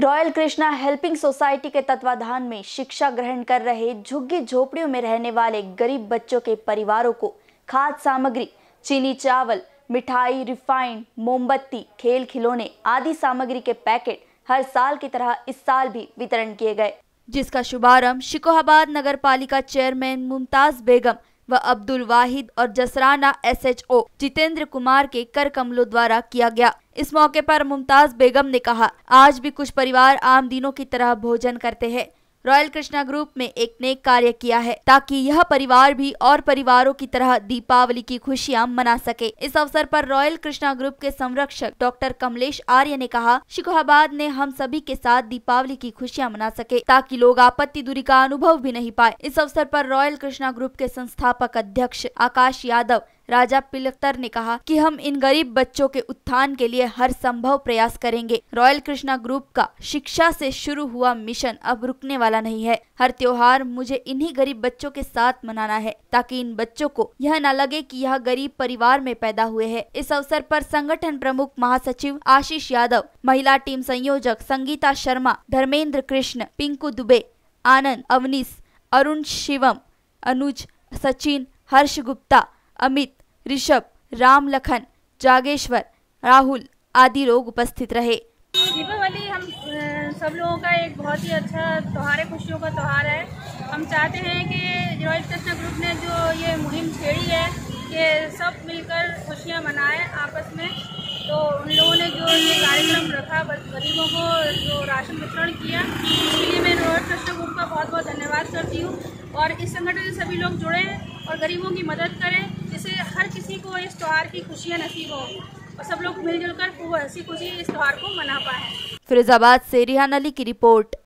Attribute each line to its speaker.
Speaker 1: royal Krishna helping society के तत्वाधान में शिक्षा ग्रहण कर रहे झुग्गी झोपड़ियों में रहने वाले गरीब बच्चों के परिवारों को खाद्य सामग्री चीनी चावल मिठाई रिफाइंड मोमबत्ती खेल खिलौने आदि सामग्री के पैकेट हर साल की तरह इस साल भी वितरण किए गए जिसका शुभारंभ शिकोहाबाद नगर पालिका चेयरमैन मुमताज बेगम व अब्दुल वाहिद और जसराना एसएचओ जितेंद्र कुमार के कर कमलों द्वारा किया गया इस मौके पर मुमताज बेगम ने कहा आज भी कुछ परिवार आम दिनों की तरह भोजन करते हैं रॉयल कृष्णा ग्रुप में एक नेक कार्य किया है ताकि यह परिवार भी और परिवारों की तरह दीपावली की खुशियां मना सके इस अवसर पर रॉयल कृष्णा ग्रुप के संरक्षक डॉक्टर कमलेश आर्य ने कहा शिकोहाबाद ने हम सभी के साथ दीपावली की खुशियां मना सके ताकि लोग आपत्ति दूरी का अनुभव भी नहीं पाए इस अवसर आरोप रॉयल कृष्णा ग्रुप के संस्थापक अध्यक्ष आकाश यादव राजा पिलक्तर ने कहा कि हम इन गरीब बच्चों के उत्थान के लिए हर संभव प्रयास करेंगे रॉयल कृष्णा ग्रुप का शिक्षा से शुरू हुआ मिशन अब रुकने वाला नहीं है हर त्योहार मुझे इन्हीं गरीब बच्चों के साथ मनाना है ताकि इन बच्चों को यह न लगे कि यह गरीब परिवार में पैदा हुए है इस अवसर पर संगठन प्रमुख महासचिव आशीष यादव महिला टीम संयोजक संगीता शर्मा धर्मेंद्र कृष्ण पिंकू दुबे आनंद अवनीश अरुण शिवम अनुज सचिन हर्ष गुप्ता अमित ऋषभ राम लखन जागेश्वर राहुल आदि लोग उपस्थित रहे
Speaker 2: दीपावली हम सब लोगों का एक बहुत ही अच्छा त्यौहार है खुशियों का त्यौहार है हम चाहते हैं कि रॉयल कृष्णा ग्रुप ने जो ये मुहिम छेड़ी है कि सब मिलकर खुशियाँ मनाएं आपस में तो उन लोगों ने जो ये कार्यक्रम रखा गरीबों को जो राशन वितरण किया उसके लिए मैं रॉयल कृष्णा ग्रुप का बहुत बहुत धन्यवाद करती हूँ और इस संगठन से सभी लोग जुड़े और गरीबों की मदद करें किसी को इस त्यौहार की खुशियाँ नसीब हो और सब लोग मिलजुल कर खूब हंसी खुशी इस त्यौहार को मना पाए
Speaker 1: फिरोजाबाद से रिहान अली की रिपोर्ट